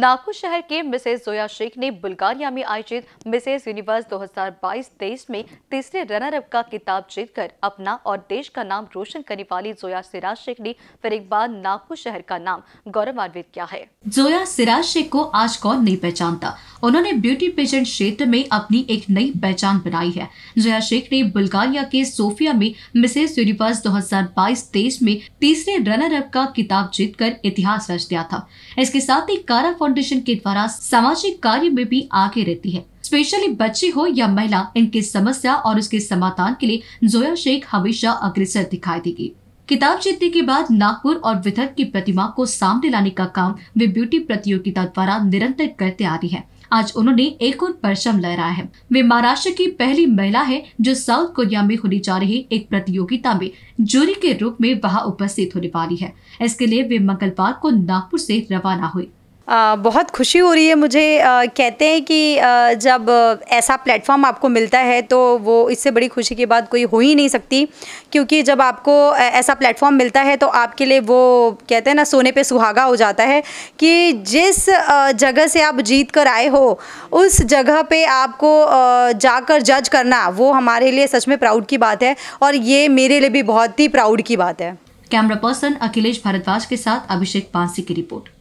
नागपुर शहर के मिसेज जोया शेख ने बुल्गारिया में आयोजित मिसेज यूनिवर्स 2022-23 में तीसरे रनर अप का जीत जीतकर अपना और देश का नाम रोशन करने वाली जोया सिराज शेख ने फिर एक बार नागपुर शहर का नाम गौरवान्वित किया है जोया सिराज शेख को आज कौन नहीं पहचानता उन्होंने ब्यूटी पेजेंट क्षेत्र में अपनी एक नई पहचान बनाई है जया शेख ने बुल्गारिया के सोफिया में मिसेस यूनिवर्स 2022-23 में तीसरे रनर अप का किताब जीतकर इतिहास रच दिया था इसके साथ ही कारा फाउंडेशन के द्वारा सामाजिक कार्य में भी आगे रहती है स्पेशली बच्चे हो या महिला इनकी समस्या और उसके समाधान के लिए जोया शेख हमेशा अग्रसर दिखाई देगी किताब जीतने के बाद नागपुर और विदर्भ की प्रतिमा को सामने लाने का काम वे ब्यूटी प्रतियोगिता द्वारा निरंतर करते आ रही है आज उन्होंने एक और परचम लहराया है वे महाराष्ट्र की पहली महिला है जो साउथ कोरिया में होने जा रही एक प्रतियोगिता में जूरी के रूप में वहाँ उपस्थित होने वाली है इसके लिए वे मंगलवार को नागपुर से रवाना हुई आ, बहुत खुशी हो रही है मुझे आ, कहते हैं कि आ, जब ऐसा प्लेटफॉर्म आपको मिलता है तो वो इससे बड़ी खुशी की बात कोई हो ही नहीं सकती क्योंकि जब आपको ऐसा प्लेटफॉर्म मिलता है तो आपके लिए वो कहते हैं ना सोने पे सुहागा हो जाता है कि जिस जगह से आप जीत कर आए हो उस जगह पे आपको जाकर जज करना वो हमारे लिए सच में प्राउड की बात है और ये मेरे लिए भी बहुत ही प्राउड की बात है कैमरा पर्सन अखिलेश भारद्वाज के साथ अभिषेक पांसी की रिपोर्ट